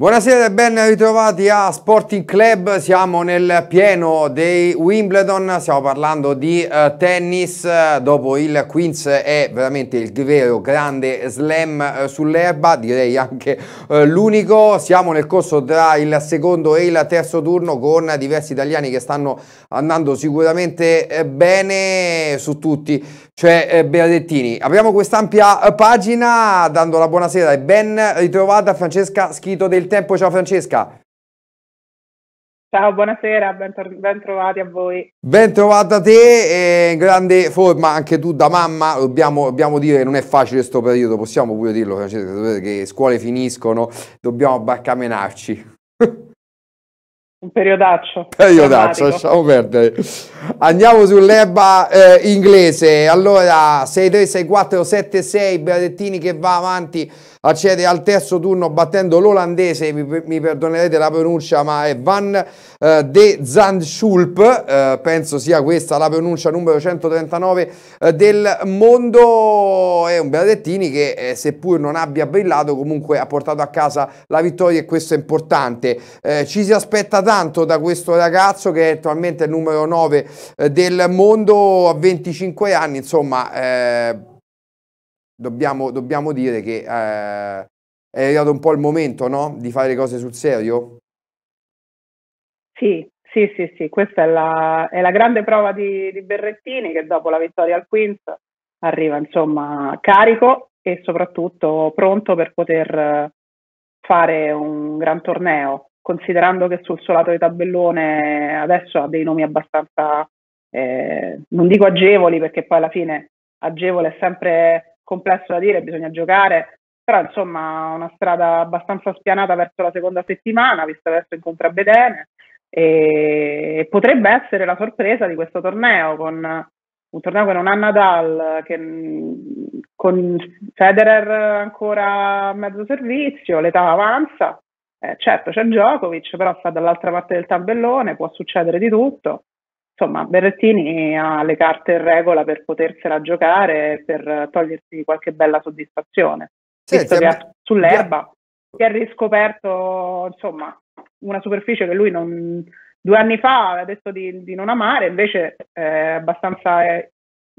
Buonasera e ben ritrovati a Sporting Club, siamo nel pieno dei Wimbledon, stiamo parlando di eh, tennis, dopo il Queens è veramente il vero grande slam eh, sull'erba, direi anche eh, l'unico, siamo nel corso tra il secondo e il terzo turno con diversi italiani che stanno andando sicuramente eh, bene su tutti, cioè Beadettini. Apriamo quest'ampia eh, pagina dando la buonasera e ben ritrovata a Francesca Schito del tempo, ciao Francesca. Ciao, buonasera, ben trovati a voi. Bentrovata a te, eh, grande forma anche tu da mamma, dobbiamo, dobbiamo dire che non è facile questo periodo, possiamo pure dirlo Francesca, che scuole finiscono, dobbiamo barcamenarci. Un periodaccio. Periodaccio, lasciamo perdere. Andiamo sull'erba eh, inglese. Allora, 6-3, 6 Bradettini che va avanti accede al terzo turno battendo l'olandese, mi, mi perdonerete la pronuncia, ma è Van eh, de Zandschulp, eh, penso sia questa la pronuncia numero 139 eh, del mondo. È un Beatettini che eh, seppur non abbia brillato comunque ha portato a casa la vittoria e questo è importante. Eh, ci si aspetta tanto da questo ragazzo che è attualmente il numero 9 eh, del mondo a 25 anni, insomma dobbiamo, dobbiamo dire che eh, è arrivato un po' il momento no? di fare le cose sul serio? Sì, sì, sì, sì. questa è la, è la grande prova di, di, Berrettini che dopo la vittoria al Queens arriva insomma carico e soprattutto pronto per poter fare un gran torneo, considerando che sul suo lato di tabellone adesso ha dei nomi abbastanza, eh, non dico agevoli perché poi alla fine agevole è sempre complesso da dire, bisogna giocare, però insomma una strada abbastanza spianata verso la seconda settimana, vista adesso incontra Bedene, e potrebbe essere la sorpresa di questo torneo, con un torneo che non ha Nadal, che, mm, con Federer ancora a mezzo servizio, l'età avanza, eh, certo c'è Djokovic, però sta dall'altra parte del tabellone, può succedere di tutto, insomma, Berrettini ha le carte in regola per potersela giocare, e per togliersi qualche bella soddisfazione. Senti, Visto che ha, sull'erba si è riscoperto insomma, una superficie che lui non, due anni fa aveva detto di, di non amare, invece è abbastanza eh,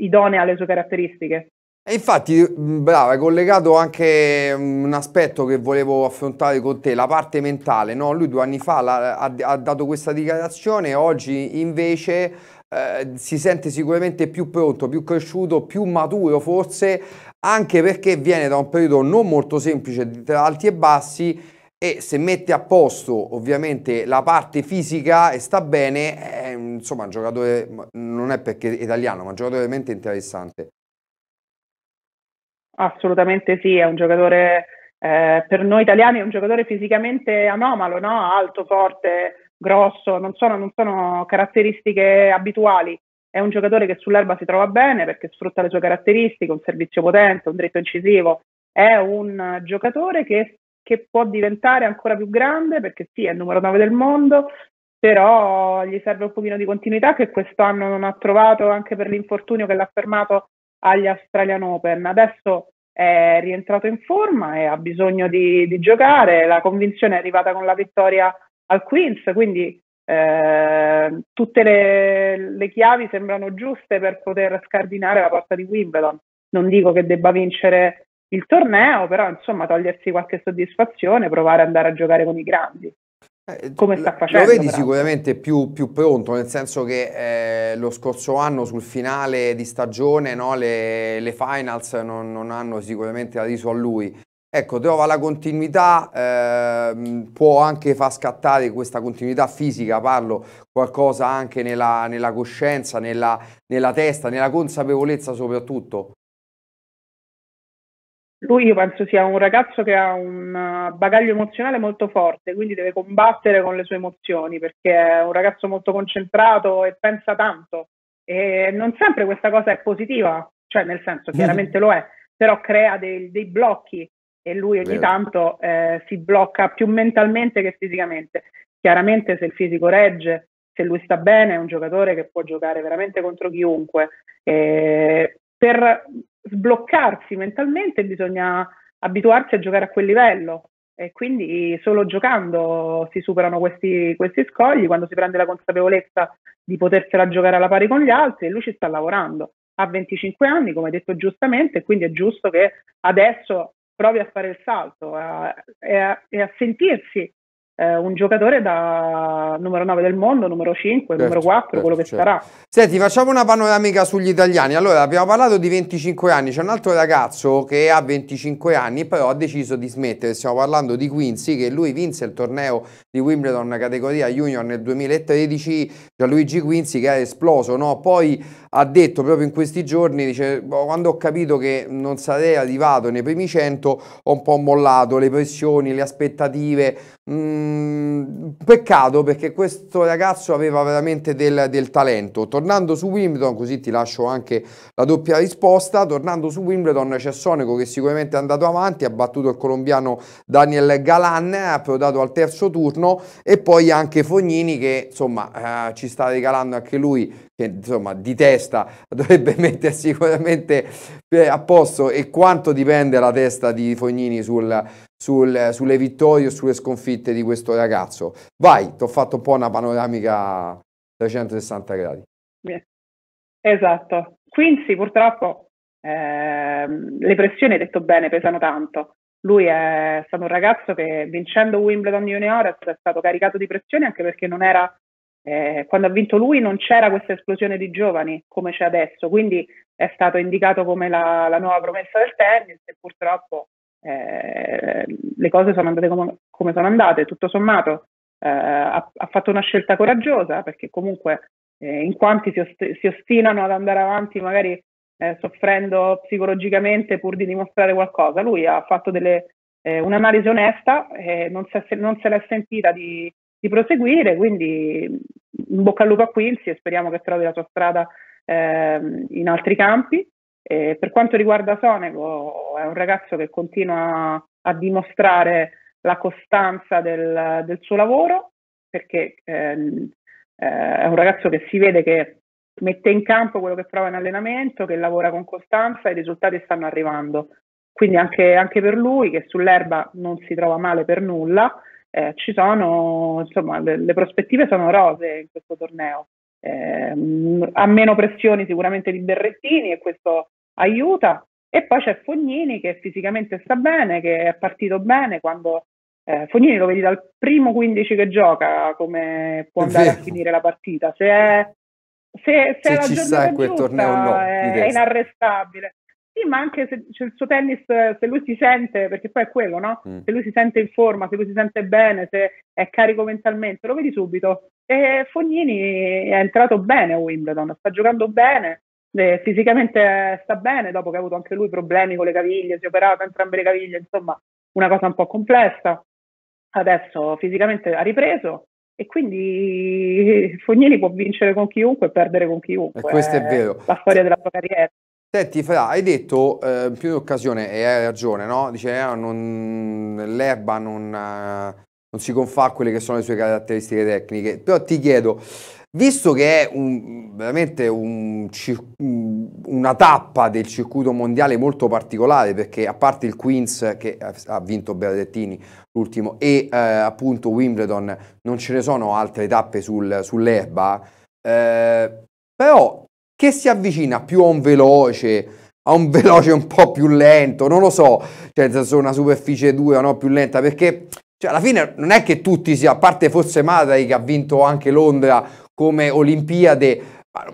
idonea alle sue caratteristiche. E infatti, mm, brava, hai collegato anche mm, un aspetto che volevo affrontare con te, la parte mentale. No? Lui due anni fa la, ha, ha, dato questa dichiarazione, oggi invece eh, si sente sicuramente più pronto, più cresciuto, più maturo forse, anche perché viene da un periodo non molto semplice tra alti e bassi e se mette a posto ovviamente la parte fisica e sta bene, è, insomma un giocatore, non è perché è italiano, ma un giocatore veramente interessante. Assolutamente sì, è un giocatore eh, per noi italiani è un giocatore fisicamente anomalo, no? alto, forte, grosso, non sono, non sono, caratteristiche abituali. È un giocatore che sull'erba si trova bene perché sfrutta le sue caratteristiche, un servizio potente, un dritto incisivo. È un giocatore che, che può diventare ancora più grande perché sì, è il numero 9 del mondo, però gli serve un pochino di continuità che quest'anno non ha trovato anche per l'infortunio che l'ha fermato agli Australian Open. Adesso è rientrato in forma e ha bisogno di, di giocare, la convinzione è arrivata con la vittoria al Queens, quindi eh, tutte le, le, chiavi sembrano giuste per poter scardinare la porta di Wimbledon. Non dico che debba vincere il torneo, però insomma togliersi qualche soddisfazione, provare ad andare a giocare con i grandi. Eh, come sta facendo. Lo vedi però. sicuramente più, più, pronto, nel senso che eh, lo scorso anno sul finale di stagione no, le, le, finals non, non, hanno sicuramente riso a lui. Ecco, trova la continuità, eh, può anche far scattare questa continuità fisica, parlo, qualcosa anche nella, nella coscienza, nella, nella testa, nella consapevolezza soprattutto lui io penso sia un ragazzo che ha un eh, bagaglio emozionale molto forte, quindi deve combattere con le sue emozioni perché è un ragazzo molto concentrato e pensa tanto. E non sempre questa cosa è positiva, cioè nel senso chiaramente lo è, però crea dei, dei blocchi e lui ogni tanto eh, si blocca più mentalmente che fisicamente. Chiaramente se il fisico regge, se lui sta bene, è un giocatore che può giocare veramente contro chiunque. Eh, per sbloccarsi mentalmente bisogna abituarsi a giocare a quel livello e quindi solo giocando si superano questi, questi scogli, quando si prende la consapevolezza di potersela giocare alla pari con gli altri e lui ci sta lavorando. Ha 25 anni, come detto giustamente, quindi è giusto che adesso provi a fare il salto e a, a, sentirsi eh, un giocatore da numero 9 del mondo, numero 5, certo, numero 4, certo, quello che certo. sarà. Senti, facciamo una panoramica sugli italiani. Allora, abbiamo parlato di 25 anni, c'è un altro ragazzo che ha 25 anni, però ha deciso di smettere. Stiamo parlando di Quincy, che lui vinse il torneo di Wimbledon categoria junior nel 2013, Gianluigi Quincy che è esploso, no? Poi ha detto proprio in questi giorni, dice, boh, quando ho capito che non sarei arrivato nei primi 100, ho un po' mollato le pressioni, le aspettative. Mm, peccato perché questo ragazzo aveva veramente del, del talento. Tornando su Wimbledon, così ti lascio anche la doppia risposta, tornando su Wimbledon c'è Sonico che sicuramente è andato avanti, ha battuto il colombiano Daniel Galan, ha approdato al terzo turno e poi anche Fognini che insomma eh, ci sta regalando anche lui che insomma di testa dovrebbe mettersi sicuramente eh, a posto e quanto dipende la testa di Fognini sul, sul, sulle vittorie o sulle sconfitte di questo ragazzo. Vai, ti ho fatto un po' una panoramica 360 gradi. Esatto. Quincy purtroppo eh, le pressioni, detto bene, pesano tanto. Lui è stato un ragazzo che vincendo Wimbledon Junior è stato caricato di pressioni anche perché non era eh, quando ha vinto lui non c'era questa esplosione di giovani come c'è adesso, quindi è stato indicato come la, la nuova promessa del tennis e purtroppo eh, le cose sono andate come, come sono andate, tutto sommato eh, ha, ha, fatto una scelta coraggiosa perché comunque eh, in quanti si, ost- si, ostinano ad andare avanti magari eh, soffrendo psicologicamente pur di dimostrare qualcosa, lui ha fatto delle, eh, un'analisi onesta, non se, non se l'è sentita di di proseguire, quindi in bocca al lupo a Quilsi e speriamo che trovi la sua strada eh, in altri campi. Eh, per quanto riguarda Sonego, è un ragazzo che continua a dimostrare la costanza del, del suo lavoro, perché ehm, eh, è un ragazzo che si vede che mette in campo quello che prova in allenamento, che lavora con costanza e i risultati stanno arrivando. Quindi anche, anche per lui, che sull'erba non si trova male per nulla, eh, ci sono, insomma, le, le, prospettive sono rose in questo torneo. Eh, ha meno pressioni sicuramente di Berrettini e questo aiuta. E poi c'è Fognini che fisicamente sta bene, che è partito bene quando eh, Fognini lo vedi dal primo 15 che gioca come può andare a finire la partita. Se è, se, se, se la ci giornata giusta, no, eh, è, è inarrestabile. Sì, ma anche se cioè, il suo tennis, se lui si sente, perché poi è quello, no? Mm. Se lui si sente in forma, se lui si sente bene, se è carico mentalmente, lo vedi subito. E Fognini è entrato bene a Wimbledon, sta giocando bene, eh, fisicamente sta bene, dopo che ha avuto anche lui problemi con le caviglie, si è operato entrambe le caviglie, insomma, una cosa un po' complessa. Adesso fisicamente ha ripreso, e quindi Fognini può vincere con chiunque e perdere con chiunque. E questo è eh, vero. La storia della sua carriera. Senti, Fra, hai detto eh, in più di occasione, e hai ragione, no? Dice, eh, non, l'erba non, eh, non, si confà a quelle che sono le sue caratteristiche tecniche. Però ti chiedo, visto che è un, veramente un, mm, una tappa del circuito mondiale molto particolare, perché a parte il Queens che ha vinto Berrettini, l'ultimo, e eh, appunto Wimbledon, non ce ne sono altre tappe sul, sull'erba, eh, però che si avvicina più a un veloce, a un veloce un po' più lento, non lo so, cioè nel senso una superficie 2 o no più lenta, perché cioè, alla fine non è che tutti sia, a parte forse Matai che ha vinto anche Londra come Olimpiade,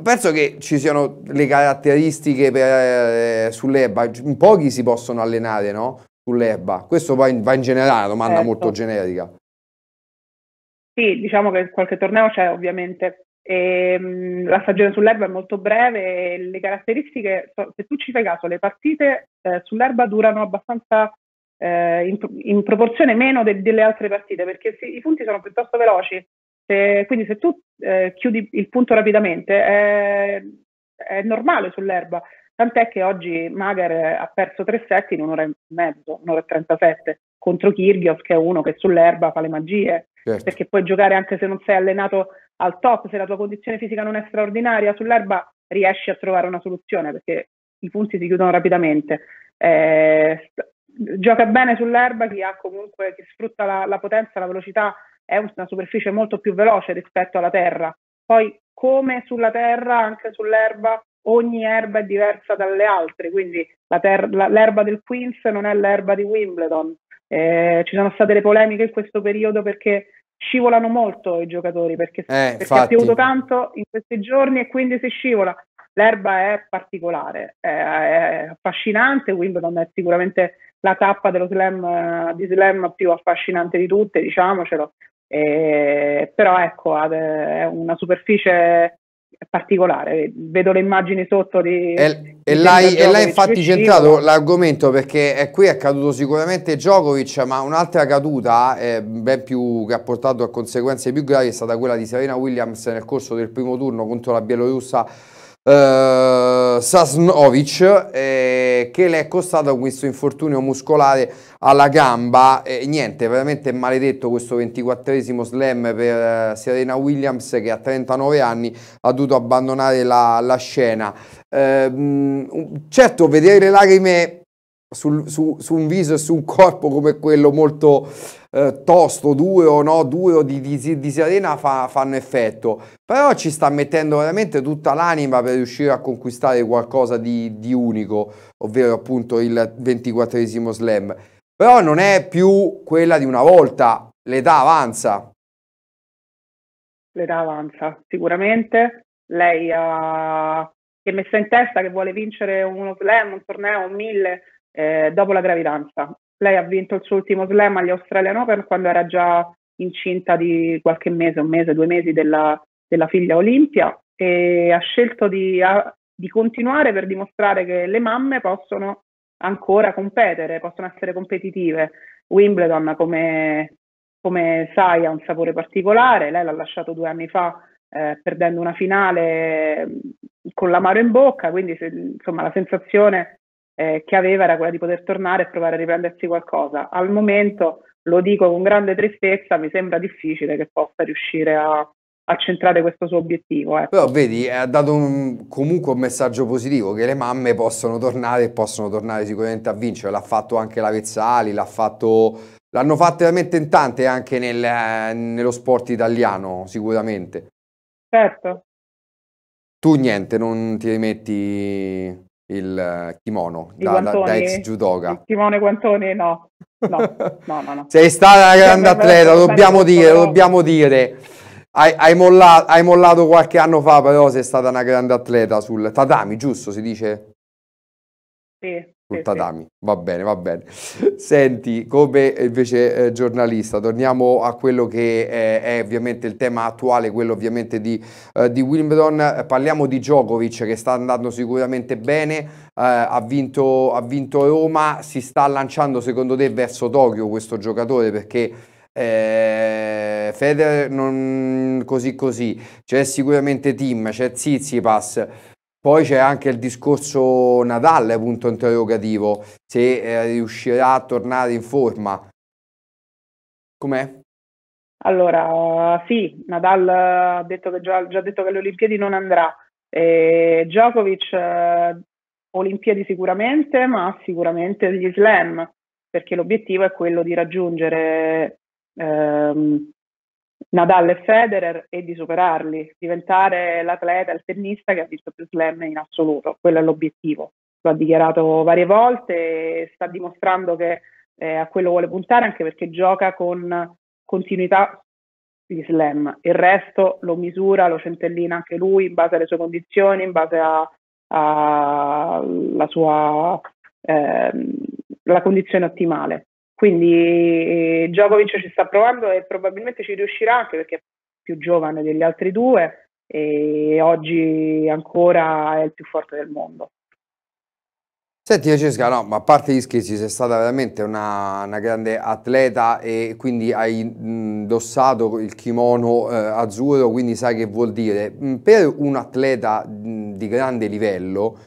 penso che ci siano le caratteristiche per, eh, sull'erba, pochi si possono allenare, no? Sull'erba, questo va in, va in generale, una domanda certo. molto generica. Sì, diciamo che qualche torneo c'è ovviamente, e, ehm, la stagione sull'erba è molto breve, le caratteristiche, se tu ci fai caso, le partite eh, sull'erba durano abbastanza eh, in, in, proporzione meno de, delle altre partite perché si, i punti sono piuttosto veloci. Se, quindi se tu eh, chiudi il punto rapidamente è, è normale sull'erba, tant'è che oggi Magher ha perso tre set in un'ora e mezzo, un'ora e 37 contro Kirghios che è uno che sull'erba fa le magie, certo. perché puoi giocare anche se non sei allenato al top, se la tua condizione fisica non è straordinaria sull'erba, riesci a trovare una soluzione perché i punti si chiudono rapidamente. Eh, gioca bene sull'erba chi ha comunque chi sfrutta la, la, potenza, la velocità, è una superficie molto più veloce rispetto alla terra. Poi, come sulla terra, anche sull'erba, ogni erba è diversa dalle altre, quindi ter- la, l'erba del Queens non è l'erba di Wimbledon. Eh, ci sono state le polemiche in questo periodo perché scivolano molto i giocatori perché, eh, perché ha piovuto tanto in questi giorni e quindi si scivola. L'erba è particolare, è, è affascinante, Wimbledon è sicuramente la tappa dello slam, di slam più affascinante di tutte, diciamocelo, eh, però ecco, è una superficie particolare, vedo le immagini sotto di... E, e l'hai, e l'hai infatti centrato l'argomento perché è qui è caduto sicuramente Djokovic, ma un'altra caduta eh, ben più che ha portato a conseguenze più gravi è stata quella di Serena Williams nel corso del primo turno contro la bielorussa eh, Sasnovic eh, che le è costato questo infortunio muscolare alla gamba eh, niente veramente maledetto questo 24esimo slam per eh, Serena Williams che a 39 anni ha dovuto abbandonare la, la scena eh, certo vedere le lacrime sul, su, su, un viso e su un corpo come quello molto eh, tosto, due o no, due o di, di, di Serena fa, fanno effetto. Però ci sta mettendo veramente tutta l'anima per riuscire a conquistare qualcosa di, di unico, ovvero appunto il ventiquattresimo slam. Però non è più quella di una volta, l'età avanza. L'età avanza, sicuramente. Lei ha... Uh, messa in testa che vuole vincere uno slam, un torneo, un mille, eh, dopo la gravidanza. Lei ha vinto il suo ultimo slam agli Australian Open quando era già incinta di qualche mese, un mese, due mesi della, della figlia Olimpia e ha scelto di, a, di continuare per dimostrare che le mamme possono ancora competere, possono essere competitive. Wimbledon, come, come sai, ha un sapore particolare, lei l'ha lasciato due anni fa eh, perdendo una finale mm, con l'amaro in bocca, quindi se, insomma la sensazione eh, che aveva era quella di poter tornare e provare a riprendersi qualcosa. Al momento, lo dico con grande tristezza, mi sembra difficile che possa riuscire a, a centrare questo suo obiettivo. Ecco. Però vedi, ha dato un, comunque un messaggio positivo che le mamme possono tornare e possono tornare sicuramente a vincere. L'ha fatto anche la Vezzali, l'ha fatto, l'hanno fatto veramente in tante anche nel, eh, nello sport italiano, sicuramente. Certo. Tu niente, non ti rimetti il eh, kimono da, da, da, ex judoka. Il kimono guantoni no. No, no, no, no. Sei stata una grande atleta, dobbiamo dire, dobbiamo dire. Hai, hai, mollato, hai, mollato, qualche anno fa, però sei stata una grande atleta sul tatami, giusto si dice? Sì, sul sì, tatami. Sì. Va bene, va bene. Senti, come invece eh, giornalista, torniamo a quello che eh, è ovviamente il tema attuale, quello ovviamente di, eh, di Wimbledon. Parliamo di Djokovic che sta andando sicuramente bene, eh, ha, vinto, ha vinto Roma, si sta lanciando secondo te verso Tokyo questo giocatore perché... Eh, Federer non così così, c'è sicuramente Tim, c'è Zizipas, poi c'è anche il discorso Natale, punto interrogativo, se eh, riuscirà a tornare in forma. Com'è? Allora, sì, Nadal ha detto che già, già detto che alle Olimpiadi non andrà. Eh, Djokovic, eh, Olimpiadi sicuramente, ma sicuramente gli slam, perché l'obiettivo è quello di raggiungere ehm, Nadal e Federer e di superarli, diventare l'atleta, il tennista che ha vinto più slam in assoluto, quello è l'obiettivo. Lo ha dichiarato varie volte, sta dimostrando che eh, a quello vuole puntare anche perché gioca con continuità gli slam, il resto lo misura, lo centellina anche lui in base alle sue condizioni, in base alla sua eh, la condizione ottimale. Quindi eh, Djokovic ci sta provando e probabilmente ci riuscirà anche perché è più giovane degli altri due e oggi ancora è il più forte del mondo. Senti Francesca, no, ma a parte gli scherzi, sei stata veramente una, una grande atleta e quindi hai indossato il kimono eh, azzurro, quindi sai che vuol dire. Per un atleta di grande livello,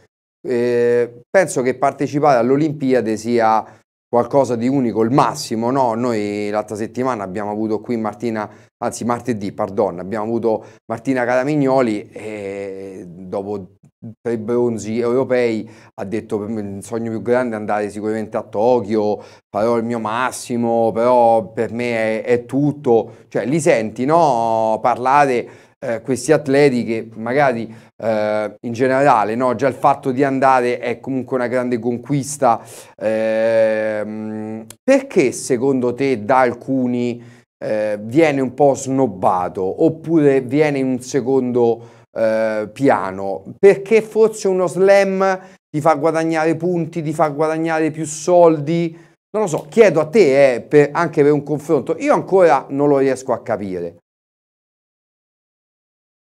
eh, penso che partecipare all'Olimpiade sia qualcosa di unico, il massimo, no? Noi l'altra settimana abbiamo avuto qui Martina, anzi martedì, pardon, abbiamo avuto Martina Caramignoli e dopo tre bronzi europei ha detto per me il sogno più grande è andare sicuramente a Tokyo, farò il mio massimo, però per me è, è tutto, cioè li senti, no? Parlare eh, questi atleti che magari eh, in generale, no? già il fatto di andare è comunque una grande conquista. Eh, perché secondo te da alcuni eh, viene un po' snobbato oppure viene in un secondo eh, piano? Perché forse uno slam ti fa guadagnare punti, ti fa guadagnare più soldi? Non lo so, chiedo a te eh, per, anche per un confronto. Io ancora non lo riesco a capire.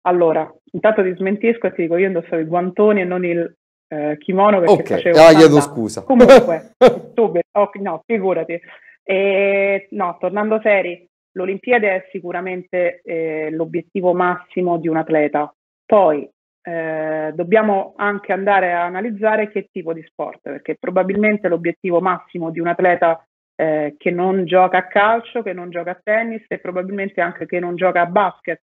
Allora, intanto ti smentisco e ti dico io indossavo i guantoni e non il eh, kimono perché okay. facevo ah, chiedo scusa comunque subito, oh, no figurati e, no tornando seri l'Olimpiade è sicuramente eh, l'obiettivo massimo di un atleta poi eh, dobbiamo anche andare a analizzare che tipo di sport perché probabilmente l'obiettivo massimo di un atleta eh, che non gioca a calcio, che non gioca a tennis e probabilmente anche che non gioca a basket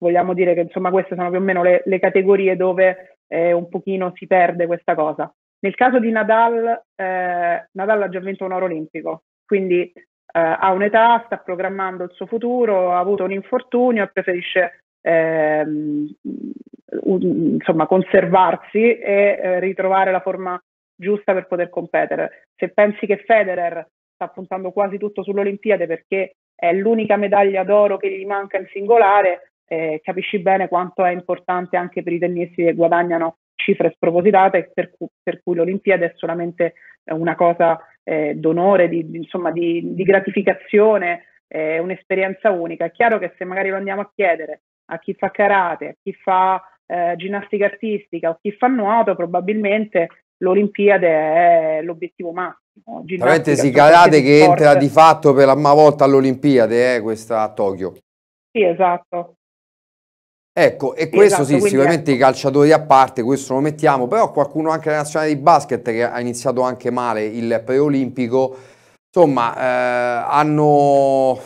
vogliamo dire che insomma queste sono più o meno le, le categorie dove eh, un pochino si perde questa cosa. Nel caso di Nadal, eh, Nadal ha già vinto un oro olimpico, quindi eh, ha un'età, sta programmando il suo futuro, ha avuto un infortunio e preferisce ehm, un, insomma, conservarsi e eh, ritrovare la forma giusta per poter competere. Se pensi che Federer sta puntando quasi tutto sull'Olimpiade perché è l'unica medaglia d'oro che gli manca in singolare, eh, capisci bene quanto è importante anche per i tennisti che guadagnano cifre spropositate per, cu- per cui l'Olimpiade è solamente eh, una cosa eh, d'onore, di, insomma, di, di gratificazione, eh, un'esperienza unica. È chiaro che se magari lo andiamo a chiedere a chi fa karate, a chi fa eh, ginnastica artistica o chi fa nuoto, probabilmente l'Olimpiade è l'obiettivo massimo. si karate che sport. entra di fatto per la prima volta all'Olimpiade, eh, questa a Tokyo. Sì, esatto. Ecco, e questo esatto, sì, sicuramente è... Ecco. i calciatori a parte, questo lo mettiamo, però qualcuno anche della nazionale di basket che ha iniziato anche male il preolimpico, insomma, eh, hanno,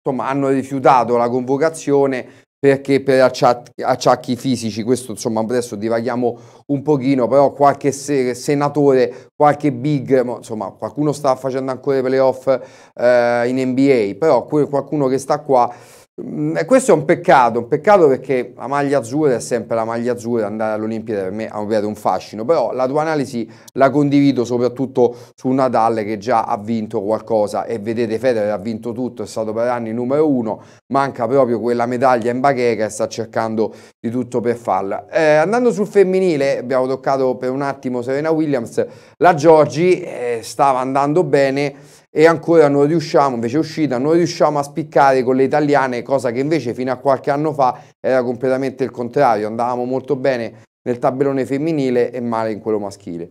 insomma, hanno rifiutato la convocazione perché per acciacchi, acciacchi, fisici, questo insomma adesso divaghiamo un pochino, però qualche se, senatore, qualche big, insomma qualcuno sta facendo ancora i playoff eh, in NBA, però qualcuno che sta qua Mm, questo è un peccato, un peccato perché la maglia azzurra è sempre la maglia azzurra, andare all'Olimpia per me ha un fascino, però la tua analisi la condivido soprattutto su Nadal che già ha vinto qualcosa e vedete Federer ha vinto tutto, è stato per anni numero uno, manca proprio quella medaglia in bacheca e sta cercando di tutto per farla. Eh, andando sul femminile, abbiamo toccato per un attimo Serena Williams, la Giorgi eh, stava andando bene, e ancora non riusciamo, invece è uscita, non riusciamo a spiccare con le italiane, cosa che invece fino a qualche anno fa era completamente il contrario, andavamo molto bene nel tabellone femminile e male in quello maschile.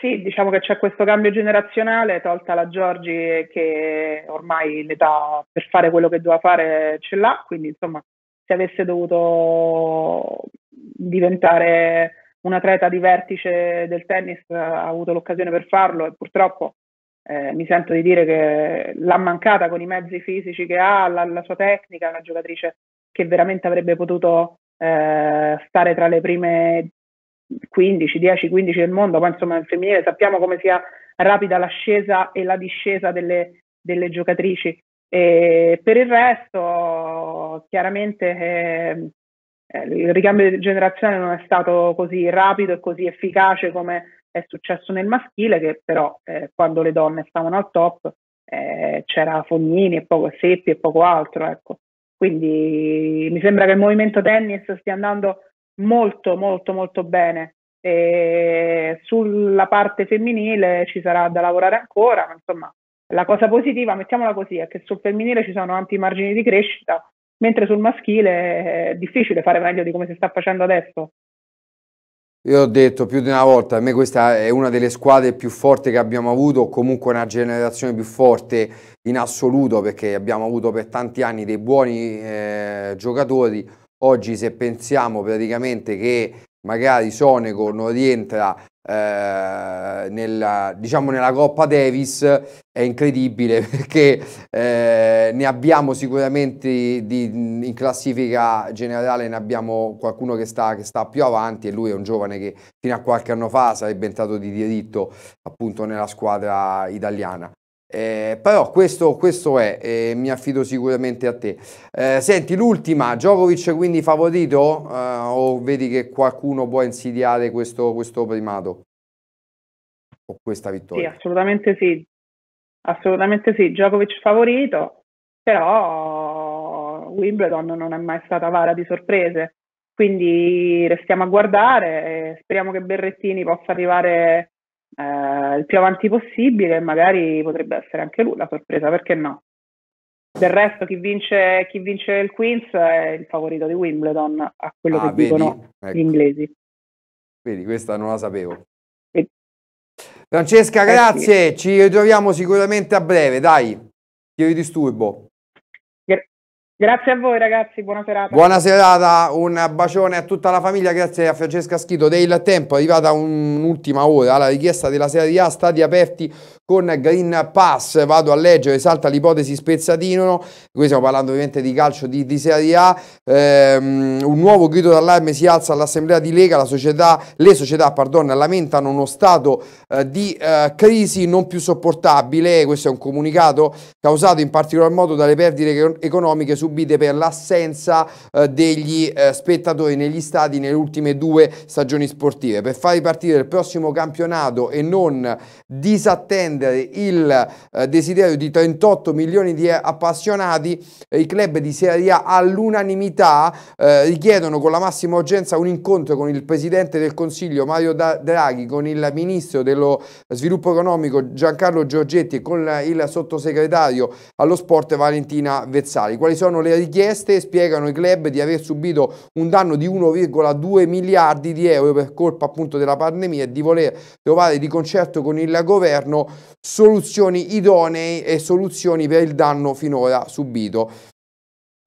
Sì, diciamo che c'è questo cambio generazionale, tolta la Giorgi che ormai l'età per fare quello che doveva fare ce l'ha, quindi insomma se avesse dovuto diventare un atleta di vertice del tennis eh, ha avuto l'occasione per farlo e purtroppo eh, mi sento di dire che l'ha mancata con i mezzi fisici che ha, la, la sua tecnica, una giocatrice che veramente avrebbe potuto eh, stare tra le prime 15, 10, 15 del mondo, poi insomma nel femminile sappiamo come sia rapida l'ascesa e la discesa delle, delle giocatrici. E per il resto, chiaramente eh, eh, il ricambio generazionale non è stato così rapido e così efficace come è successo nel maschile, che però eh, quando le donne stavano al top eh, c'era Fognini e poco Seppi e poco altro. Ecco. Quindi mi sembra che il movimento tennis stia andando molto molto molto bene. E sulla parte femminile ci sarà da lavorare ancora, ma insomma la cosa positiva, mettiamola così, è che sul femminile ci sono ampi margini di crescita mentre sul maschile è difficile fare meglio di come si sta facendo adesso. Io ho detto più di una volta, a me questa è una delle squadre più forti che abbiamo avuto, o comunque una generazione più forte in assoluto, perché abbiamo avuto per tanti anni dei buoni eh, giocatori. Oggi se pensiamo praticamente che magari Sonego non rientra eh, nella, diciamo nella Coppa Davis è incredibile perché eh, ne abbiamo sicuramente di, in classifica generale ne abbiamo qualcuno che sta, che sta più avanti e lui è un giovane che fino a qualche anno fa sarebbe entrato di diritto appunto nella squadra italiana eh, però questo, questo è, eh, mi affido sicuramente a te. Eh, senti, l'ultima, Djokovic quindi favorito eh, o vedi che qualcuno può insidiare questo, questo primato o questa vittoria? Sì, assolutamente sì, assolutamente sì, Djokovic favorito, però Wimbledon non è mai stata vara di sorprese, quindi restiamo a guardare e speriamo che Berrettini possa arrivare eh, il più avanti possibile e magari potrebbe essere anche lui la sorpresa, perché no? Del resto chi vince, chi vince il Queens è il favorito di Wimbledon, a quello ah, che vedi? dicono ecco. gli inglesi. Vedi, questa non la sapevo. Vedi. Francesca, grazie, eh sì. ci ritroviamo sicuramente a breve, dai, ti disturbo. Grazie a voi ragazzi, buona serata. Buona serata, un bacione a tutta la famiglia, grazie a Francesca Schito del Tempo, è arrivata un'ultima ora, alla richiesta della Serie A, stati aperti con Green Pass, vado a leggere, salta l'ipotesi spezzatino, qui stiamo parlando ovviamente di calcio di, di Serie A, ehm, un nuovo grido d'allarme si alza all'assemblea di Lega, società, le società pardon, lamentano uno stato eh, di eh, crisi non più sopportabile, questo è un comunicato causato in particolar modo dalle perdite economiche su subite per l'assenza eh, degli eh, spettatori negli stadi nelle ultime due stagioni sportive. Per far ripartire il prossimo campionato e non disattendere il eh, desiderio di 38 milioni di appassionati, eh, i club di Serie A all'unanimità eh, richiedono con la massima urgenza un incontro con il Presidente del Consiglio Mario Draghi, con il Ministro dello Sviluppo Economico Giancarlo Giorgetti e con il Sottosegretario allo Sport Valentina Vezzali. Quali sono aumentano le richieste e spiegano i club di aver subito un danno di 1,2 miliardi di euro per colpa appunto della pandemia e di voler trovare di concerto con il governo soluzioni idonee e soluzioni per il danno finora subito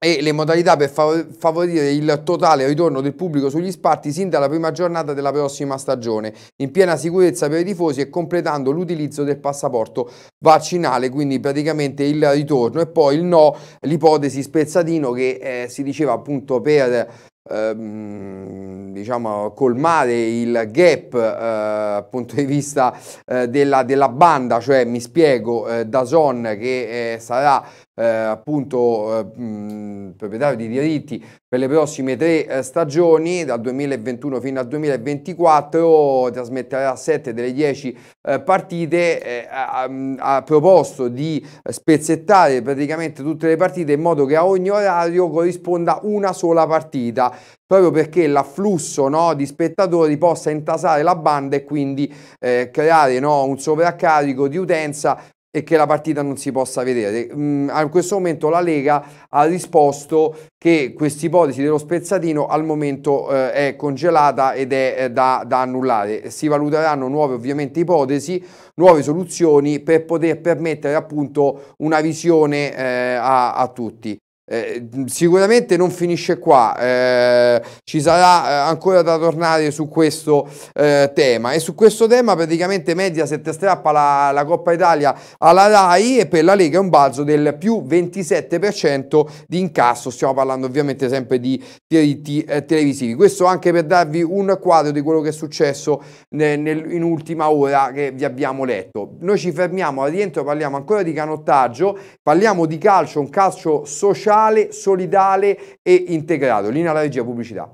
e le modalità per favorire il totale ritorno del pubblico sugli sparti sin dalla prima giornata della prossima stagione, in piena sicurezza per i tifosi e completando l'utilizzo del passaporto vaccinale, quindi praticamente il ritorno e poi il no, l'ipotesi spezzatino che eh, si diceva appunto per Ehm, diciamo, colmare il gap eh, dal punto di vista eh, della, della, banda, cioè mi spiego, eh, Dazon che eh, sarà eh, appunto eh, mh, proprietario di diritti per le prossime tre eh, stagioni, dal 2021 fino al 2024, trasmetterà 7 delle 10 eh, partite, ha, eh, proposto di spezzettare praticamente tutte le partite in modo che a ogni orario corrisponda una sola partita, proprio perché l'afflusso no, di spettatori possa intasare la banda e quindi eh, creare no, un sovraccarico di utenza e che la partita non si possa vedere. Mm, a questo momento la Lega ha risposto che questa ipotesi dello spezzatino al momento eh, è congelata ed è eh, da, da, annullare. Si valuteranno nuove ovviamente ipotesi, nuove soluzioni per poter permettere appunto una visione eh, a, a tutti. Eh, sicuramente non finisce qua, eh, ci sarà eh, ancora da tornare su questo eh, tema e su questo tema praticamente Mediaset strappa la, la, Coppa Italia alla RAI e per la Lega è un balzo del più 27% di incasso, stiamo parlando ovviamente sempre di diritti eh, televisivi, questo anche per darvi un quadro di quello che è successo nel, nel, in ultima ora che vi abbiamo letto. Noi ci fermiamo al rientro, parliamo ancora di canottaggio, parliamo di calcio, un calcio sociale sociale, solidale e integrato. Linea alla regia pubblicità.